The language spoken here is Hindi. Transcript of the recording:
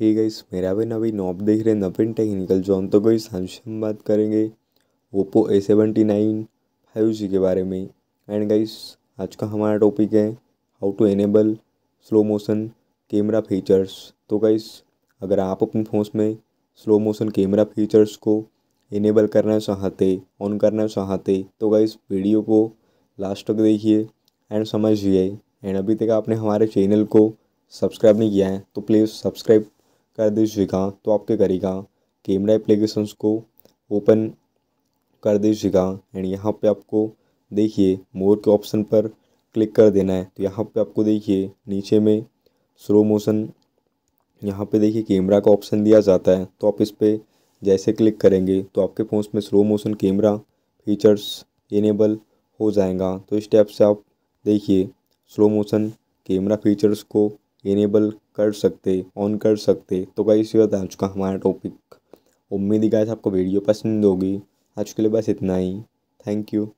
हे गाइस मेरा भी नवीन नॉप देख रहे नवीन टेक्निकल जॉन तो गई सांस हम बात करेंगे Oppo A seventy nine five G के बारे में एंड गाइस आज का हमारा टॉपिक है how to enable slow motion camera features तो गाइस अगर आप अपने फ़ोन में स्लो मोशन कैमरा फीचर्स को इनेबल करना चाहते ऑन करना चाहते तो गाइस वीडियो को लास्ट तक देखिए एंड समझिए एंड अभी तक आपने हमारे चैनल को सब्सक्राइब नहीं किया है तो प्लीज़ सब्सक्राइब कर दीजिएगा तो आप क्या करेगा कैमरा एप्लीकेशंस को ओपन कर दीजिएगा एंड यहाँ पे आपको देखिए मोर के ऑप्शन पर क्लिक कर देना है तो यहाँ पे आपको देखिए नीचे में स्लो मोशन यहाँ पे देखिए कैमरा का ऑप्शन दिया जाता है तो आप इस पर जैसे क्लिक करेंगे तो आपके फ़ोन में slow motion camera features enable हो जाएगा तो इस टैप से आप देखिए स्लो मोशन कैमरा फीचर्स को इनेबल कर सकते ऑन कर सकते तो कई इसी बात आ चुका हमारा टॉपिक उम्मीद ही गाय आपको वीडियो पसंद होगी आज के लिए बस इतना ही थैंक यू